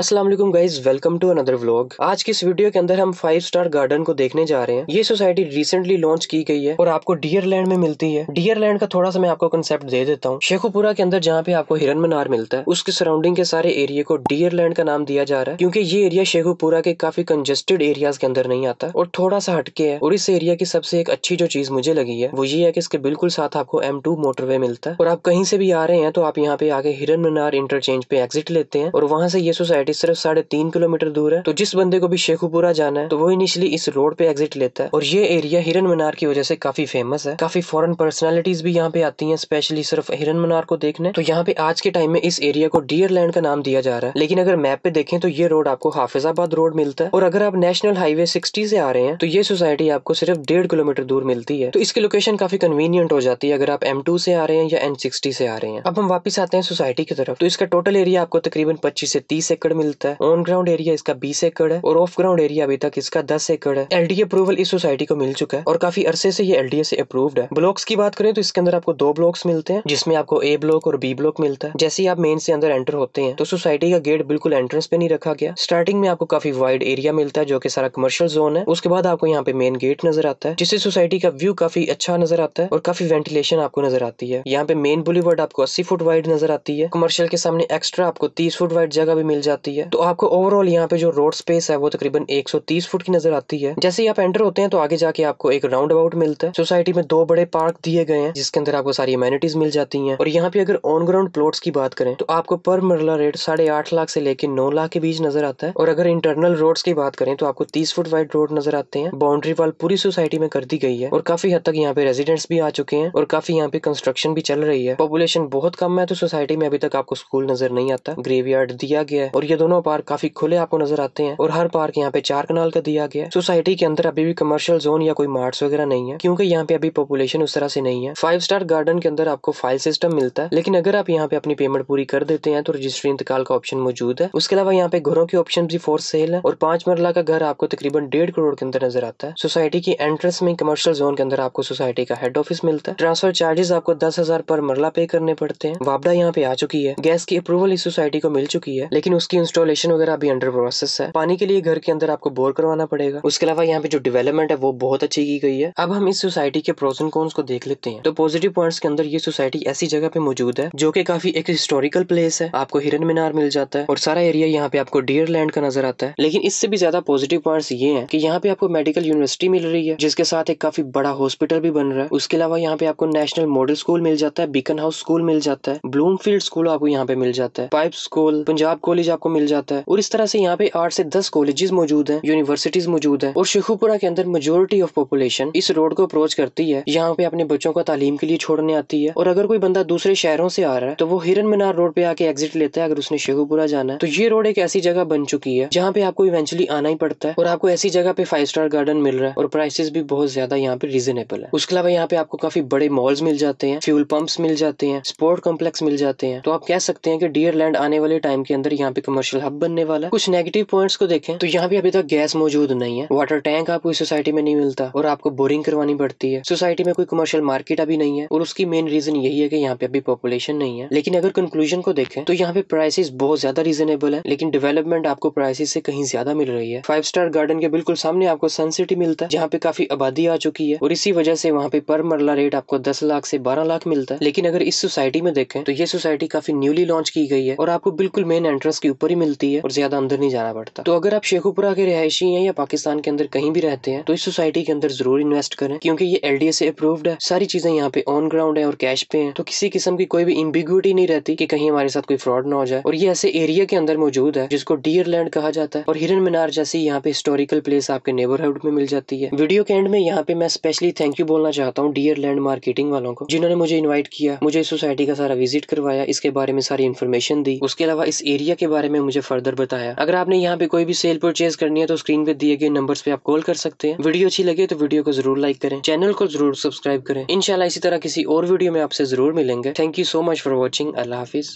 Aslam guys welcome to another vlog आज की इस वीडियो के अंदर हम फाइव स्टार गार्डन को देखने जा रहे हैं ये सोसाइटी रिसेंटली लॉन्च की गई है और आपको डियर लैंड में मिलती है डियर लैंड का थोड़ा सा मैं आपको कंसेप्ट दे देता हूँ शेखुपुरा के अंदर जहाँ पे आपको हिरन मनार मिलता है उसके सराउंडिंग के सारे एरिया को डियर लैंड का नाम दिया जा रहा है क्योंकि ये एरिया शेखुपुरा के काफी कंजेस्टेड एरियाज के अंदर नहीं आता और थोड़ा सा हटके है और इस एरिया की सबसे एक अच्छी जो चीज मुझे लगी है वो ये है की इसके बिल्कुल साथ आपको एम टू मोटरवे मिलता है और आप कहीं से भी आ रहे हैं तो आप यहाँ पे आगे हिरन मनार इंटरचेंज पे एग्जिट लेते हैं और वहाँ से ये सोसाइटी सोसाइटी सिर्फ साढ़े तीन किलोमीटर दूर है तो जिस बंदे को भी शेखुपुरा जाना है तो वो इनिशियली इस रोड पे एग्जिट लेता है और ये एरिया हिरन मीनार की वजह से काफी फेमस है काफी फॉरन पर्सनैलिटीज भी यहाँ पे आती है स्पेशली सिर्फ हिरन मनार को देखने तो यहाँ पे आज के टाइम में इस एरिया को डियर लैंड का नाम दिया जा रहा है लेकिन अगर मैप पे देखें तो ये रोड आपको हाफिजाबाद रोड मिलता है और अगर आप नेशनल हाईवे सिक्सटी से आ रहे हैं तो ये सोसाइटी आपको सिर्फ डेढ़ किलोमीटर दूर मिलती है तो इसकी लोकेशन काफी कन्वीनियंट हो जाती है अगर आप एम से आ रहे हैं या एन से आ रहे हैं अब हम वापस आते हैं सोसाइटी की तरफ तो इसका टोटल एरिया आपको तकरीबन पच्चीस से तीस एकड़ मिलता है ऑन ग्राउंड एरिया इसका बीस एकड़ है और ऑफ ग्राउंड एरिया अभी तक इसका दस एकड़ है एल अप्रूवल इस सोसाइटी को मिल चुका है और काफी अरसे से ये एलडीए से अप्रूव्ड है ब्लॉक्स की बात करें तो इसके अंदर आपको दो ब्लॉक्स मिलते हैं जिसमें आपको ए ब्लॉक और बी ब्लॉक मिलता है जैसे ही आप मेन से अंदर एंटर होते हैं तो सोसाइटी का गेट बिल्कुल एंट्रेंस पे नहीं रखा गया स्टार्टिंग में आपको काफी वाइड एरिया मिलता है जो कि सारा कमर्शियल जोन है उसके बाद आपको यहाँ पे मेन गेट नजर आता है जिससे सोसाइटी का व्यू काफी अच्छा नजर आता है और काफी वेंटिलेशन आपको नजर आती है यहाँ पे मेन बुलीवर्ड आपको अस्सी फुट वाइड नजर आती है कमर्शियल के सामने एक्स्ट्रा आपको तीस फुट वाइड जगह भी मिल जाती है आती है तो आपको ओवरऑल यहाँ पे जो रोड स्पेस है वो तकरीबन 130 फुट की नजर आती है जैसे ही आप एंटर होते हैं तो आगे जाके आपको एक राउंड अबाउट मिलता है सोसाइटी में दो बड़े पार्क दिए गए हैं जिसके अंदर आपको सारी अमेनिटीज मिल जाती है और यहाँ पे अगर ऑन ग्राउंड प्लॉट्स की बात करें तो आपको पर मरला रेट साढ़े आठ लाख से लेकर नौ लाख के बीच नजर आता है और अगर इंटरनल रोड्स की बात करें तो आपको तीस फुट वाइड रोड नजर आते हैं बाउंड्री वाल पूरी सोसाइटी में कर दी गई है और काफी हद तक यहाँ पे रेजिडेंट्स भी आ चुके हैं और काफी यहाँ पे कंस्ट्रक्शन भी चल रही है पॉपुलेशन बहुत कम है तो सोसाइटी में अभी तक आपको स्कूल नजर नहीं आता ग्रेवयार्ड दिया गया है और ये ये दोनों पार्क काफी खुले आपको नजर आते हैं और हर पार्क यहाँ पे चार कनाल का दिया गया है सोसाइटी के अंदर अभी भी कमर्शियल जोन या कोई मार्ट वगैरह नहीं है क्योंकि यहाँ पे अभी पॉपुलेशन उस तरह से नहीं है फाइव स्टार गार्डन के अंदर आपको फाइल सिस्टम मिलता है लेकिन अगर आप यहाँ पे अपनी पेमेंट पूरी कर देते हैं तो रजिस्ट्री इंतकाल का ऑप्शन मौजूद है उसके अलावा यहाँ पे घरों के ऑप्शन भी फोर सेल है और पांच मरला का घर आपको तकरीबन डेढ़ करोड़ के अंदर नजर आता है सोसाइटी की एंट्रेंस में कमर्शियल जोन के अंदर आपको सोसाइटी का हेड ऑफिस मिलता है ट्रांसफर चार्जेस आपको दस हजार पर मरला पे करने पड़ते हैं वापडा यहाँ पे आ चुकी है गैस की अप्रूवल इस सोसाइटी को मिल चुकी है लेकिन उसकी इंस्टॉलेशन वगैरह अभी अंडर प्रोसेस है पानी के लिए घर के अंदर आपको बोर करवाना पड़ेगा उसके अलावा यहाँ पे जो डेवलपमेंट है वो बहुत अच्छी की गई है अब हम इस सोसाइटी के प्रोस एंड कॉन्स को देख लेते हैं तो पॉजिटिव पॉइंट्स के अंदर ये सोसाइटी ऐसी जगह पे मौजूद है जो की काफी एक हिस्टोरिकल प्लेस है आपको हिरन मीनार मिल जाता है और सारा एरिया यहाँ पे आपको डियर लैंड का नजर आता है लेकिन इससे भी ज्यादा पॉजिटिव पॉइंट्स ये है की यहाँ पे आपको मेडिकल यूनिवर्सिटी मिल रही है जिसके साथ एक काफी बड़ा हॉस्पिटल भी बन रहा है उसके अलावा यहाँ पे आपको नेशनल मॉडल स्कूल मिल जाता है बीकन हाउस स्कूल मिल जाता है ब्लूम स्कूल आपको यहाँ पे मिल जाता है पाइप स्कूल पंजाब कॉलेज आपको मिल जाता है और इस तरह से यहाँ पे आठ से दस कॉलेजेस मौजूद हैं यूनिवर्सिटीज मौजूद हैं और शेखुपुरा के अंदर मेजोरिटी ऑफ पॉपुलेशन इस रोड को अप्रोच करती है यहाँ पे अपने बच्चों को तालीम के लिए छोड़ने आती है और अगर कोई बंदा दूसरे शहरों से आ रहा है तो वो हिरन मीनार रोड पे आके एग्जिट लेता है अगर उसने शेखुपुरा जाना है तो ये रोड एक ऐसी जगह बन चुकी है जहाँ पे आपको इवेंचुअली आना ही पड़ता है और आपको ऐसी जगह पे फाइव स्टार गार्डन मिल रहा है और प्राइसेस भी बहुत ज्यादा यहाँ पे रीजनेबल है उसके अलावा यहाँ पे आपको काफी बड़े मॉल्स मिल जाते हैं फ्यूल पंप्स मिल जाते हैं स्पोर्ट कॉम्प्लेक्स मिल जाते हैं तो आप कह सकते हैं कि डियर लैंड आने वाले टाइम के अंदर यहाँ पे कमर्शियल कमर्शियल हब बनने वाला है कुछ नेगेटिव पॉइंट्स को देखें तो यहाँ भी अभी तक गैस मौजूद नहीं है वाटर टैंक आपको सोसाइटी में नहीं मिलता और आपको बोरिंग करवानी पड़ती है सोसाइटी में कोई कमर्शियल मार्केट अभी नहीं है और उसकी मेन रीजन यही है कि यहाँ पे अभी पॉपुलेशन नहीं है लेकिन अगर कंक्लूजन को देखें तो यहाँ पे प्राइसेस बहुत ज्यादा रीजनेबल है लेकिन डेवलपमेंट आपको प्राइसेस से कहीं ज्यादा मिल रही है फाइव स्टार गार्डन के बिल्कुल सामने आपको सन सिटी मिलता है जहाँ पे काफी आबादी आ चुकी है और इसी वजह से वहाँ पे पर मरला रेट आपको दस लाख से बारह लाख मिलता है लेकिन अगर इस सोसाइटी में देखें तो ये सोसाइटी काफी न्यूली लॉन्च की गई है और आपको बिल्कुल मेन एंट्रेंस के ऊपर नौकरी मिलती है और ज्यादा अंदर नहीं जाना पड़ता तो अगर आप शेखुपुरा के रिहायशी हैं या पाकिस्तान के अंदर कहीं भी रहते हैं तो इस सोसाइटी के अंदर जरूर इन्वेस्ट करें क्योंकि ये एल से अप्रूव्ड है सारी चीजें यहाँ पे ऑन ग्राउंड है और कैश पे है तो किसी किस्म की कोई भी इम्बिग्यूटी नहीं रहती की कहीं हमारे साथ कोई फ्रॉड ना हो जाए और ये ऐसे एरिया के अंदर मौजूद है जिसको डियर लैंड कहा जाता है और हिरन मीनार जैसी यहाँ पे हिस्टोरिकल प्लेस आपके नेबरहुड में मिल जाती है वीडियो के एंड में यहाँ पे मैं स्पेशली थैंक यू बोलना चाहता हूँ डियर लैंड मार्केटिंग वालों को जिन्होंने मुझे इन्वाइट किया मुझे सोसाइटी का सारा विजिट करवाया इसके बारे में सारी इन्फॉर्मेशन दी उसके अलावा इस एरिया के बारे में में मुझे फर्दर बताया अगर आपने यहाँ पे कोई भी सेल परचेज करनी है तो स्क्रीन पे दिए गए नंबर्स पे आप कॉल कर सकते हैं वीडियो अच्छी लगे तो वीडियो को जरूर लाइक करें चैनल को जरूर सब्सक्राइब करें इनशाला इसी तरह किसी और वीडियो में आपसे जरूर मिलेंगे thank you so much for watching अल्लाह हाफिज